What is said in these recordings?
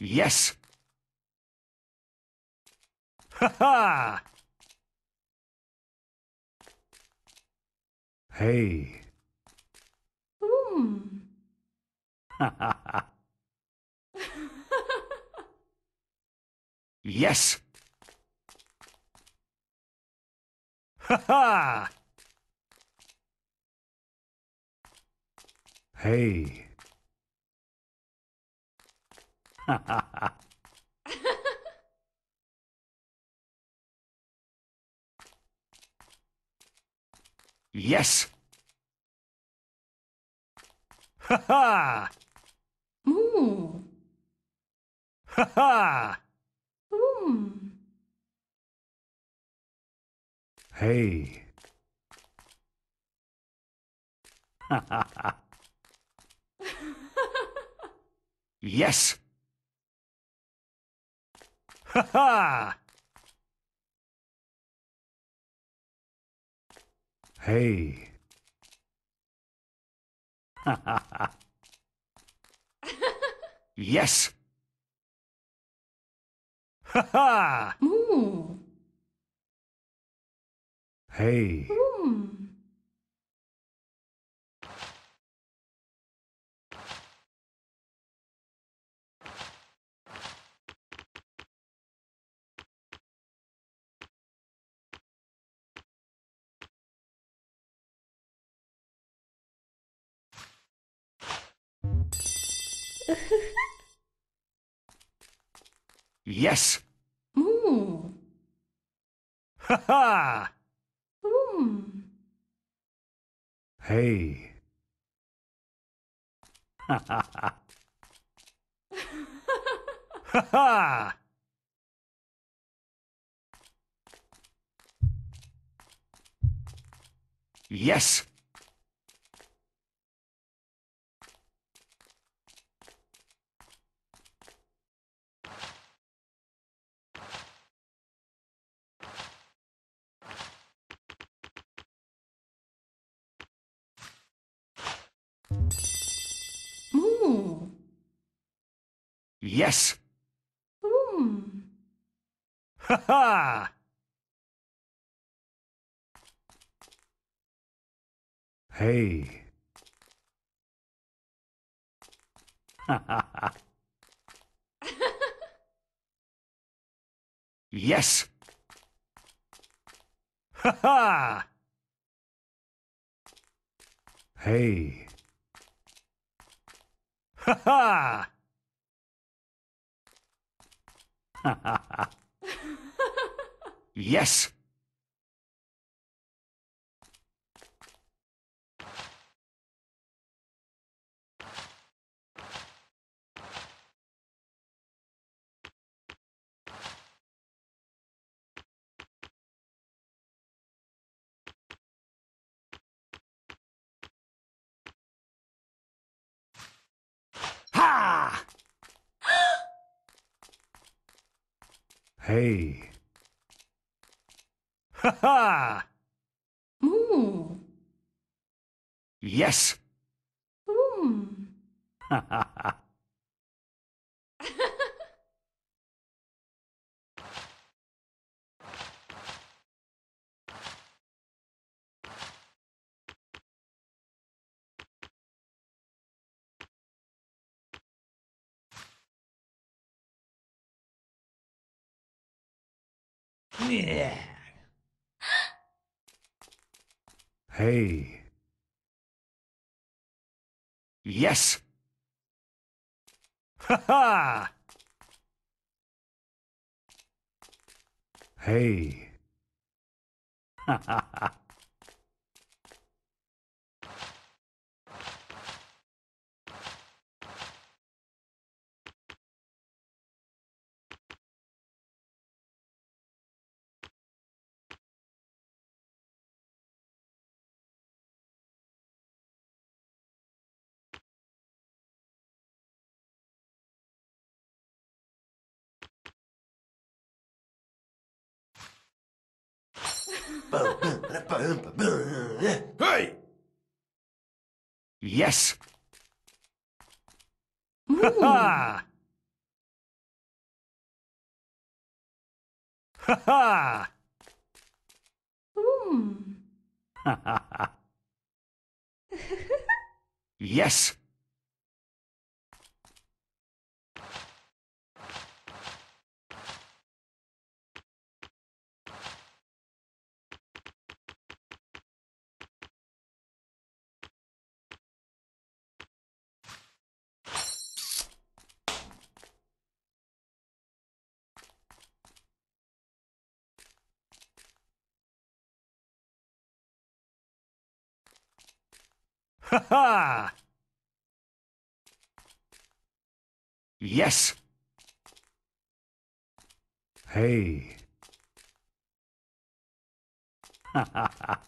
Yes! Ha ha! Hey. Hmm. Ha ha ha. Yes! Ha ha! Hey. yes! Ha ha! Hmm. Ha ha! Hmm. Hey. Ha ha ha. yes! Ha ha! Hey. Ha ha ha. Yes! Ha ha! Mm. Hey. Mm. yes. Hmm. Ha ha. Hmm. Hey. Ha ha ha. Ha ha! Yes! Mm. Yes. Mm. Ha ha! Hey. Ha ha ha. Yes! Ha ha! Hey. Ha ha! Ha ha ha. Yes! Hey. Ha ha! Hmm. Yes! Hmm. Ha ha. Yeah. hey. Yes! Ha ha! Hey. Ha ha ha. hey! Yes! Ha ha! Ha ha! Hmm. Ha ha ha. Yes! Ha ha! Yes! Hey. Ha ha ha.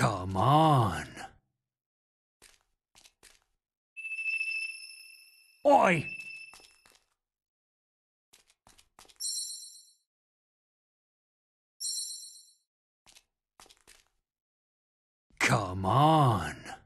Come on. Oi! Come on.